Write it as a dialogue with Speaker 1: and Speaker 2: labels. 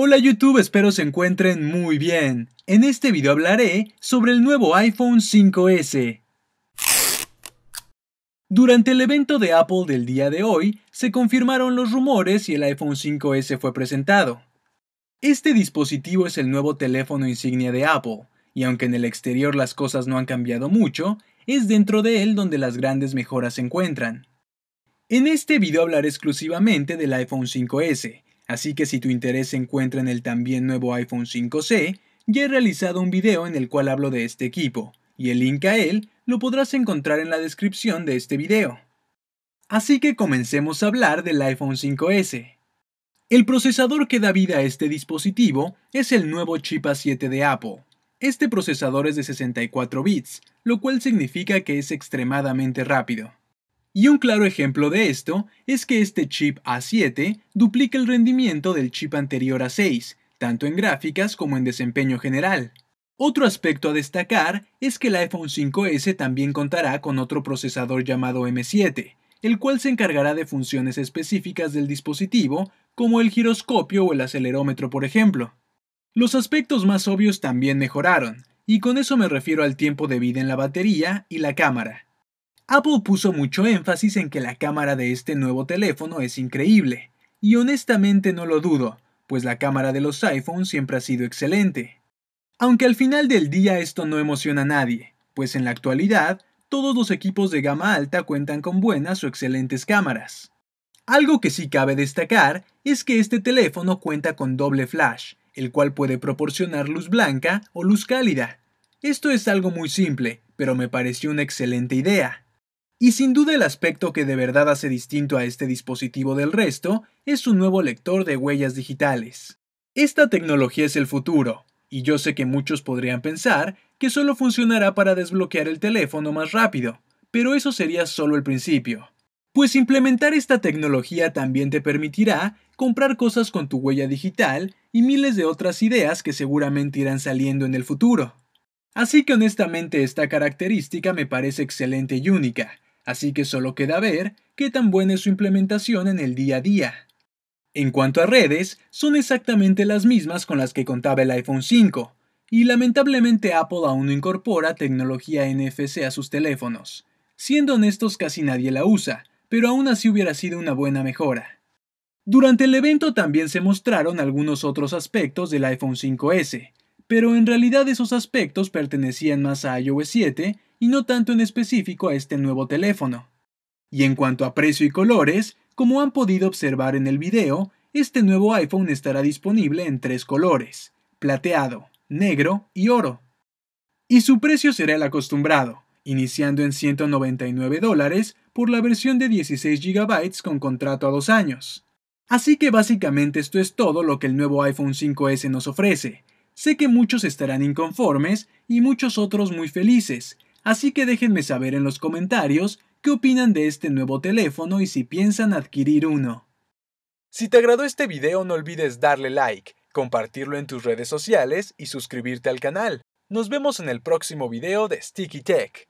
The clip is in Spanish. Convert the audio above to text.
Speaker 1: Hola YouTube, espero se encuentren muy bien. En este video hablaré sobre el nuevo iPhone 5S. Durante el evento de Apple del día de hoy, se confirmaron los rumores y el iPhone 5S fue presentado. Este dispositivo es el nuevo teléfono insignia de Apple, y aunque en el exterior las cosas no han cambiado mucho, es dentro de él donde las grandes mejoras se encuentran. En este video hablaré exclusivamente del iPhone 5S, Así que si tu interés se encuentra en el también nuevo iPhone 5C, ya he realizado un video en el cual hablo de este equipo, y el link a él lo podrás encontrar en la descripción de este video. Así que comencemos a hablar del iPhone 5S. El procesador que da vida a este dispositivo es el nuevo chip A7 de Apple. Este procesador es de 64 bits, lo cual significa que es extremadamente rápido. Y un claro ejemplo de esto es que este chip A7 duplica el rendimiento del chip anterior A6, tanto en gráficas como en desempeño general. Otro aspecto a destacar es que el iPhone 5S también contará con otro procesador llamado M7, el cual se encargará de funciones específicas del dispositivo, como el giroscopio o el acelerómetro por ejemplo. Los aspectos más obvios también mejoraron, y con eso me refiero al tiempo de vida en la batería y la cámara. Apple puso mucho énfasis en que la cámara de este nuevo teléfono es increíble, y honestamente no lo dudo, pues la cámara de los iPhones siempre ha sido excelente. Aunque al final del día esto no emociona a nadie, pues en la actualidad todos los equipos de gama alta cuentan con buenas o excelentes cámaras. Algo que sí cabe destacar es que este teléfono cuenta con doble flash, el cual puede proporcionar luz blanca o luz cálida. Esto es algo muy simple, pero me pareció una excelente idea. Y sin duda el aspecto que de verdad hace distinto a este dispositivo del resto es su nuevo lector de huellas digitales. Esta tecnología es el futuro, y yo sé que muchos podrían pensar que solo funcionará para desbloquear el teléfono más rápido, pero eso sería solo el principio. Pues implementar esta tecnología también te permitirá comprar cosas con tu huella digital y miles de otras ideas que seguramente irán saliendo en el futuro. Así que honestamente esta característica me parece excelente y única, así que solo queda ver qué tan buena es su implementación en el día a día. En cuanto a redes, son exactamente las mismas con las que contaba el iPhone 5, y lamentablemente Apple aún no incorpora tecnología NFC a sus teléfonos. Siendo honestos, casi nadie la usa, pero aún así hubiera sido una buena mejora. Durante el evento también se mostraron algunos otros aspectos del iPhone 5S, pero en realidad esos aspectos pertenecían más a iOS 7 y no tanto en específico a este nuevo teléfono. Y en cuanto a precio y colores, como han podido observar en el video, este nuevo iPhone estará disponible en tres colores, plateado, negro y oro. Y su precio será el acostumbrado, iniciando en 199 dólares por la versión de 16 GB con contrato a dos años. Así que básicamente esto es todo lo que el nuevo iPhone 5S nos ofrece, Sé que muchos estarán inconformes y muchos otros muy felices, así que déjenme saber en los comentarios qué opinan de este nuevo teléfono y si piensan adquirir uno. Si te agradó este video no olvides darle like, compartirlo en tus redes sociales y suscribirte al canal. Nos vemos en el próximo video de Sticky Tech.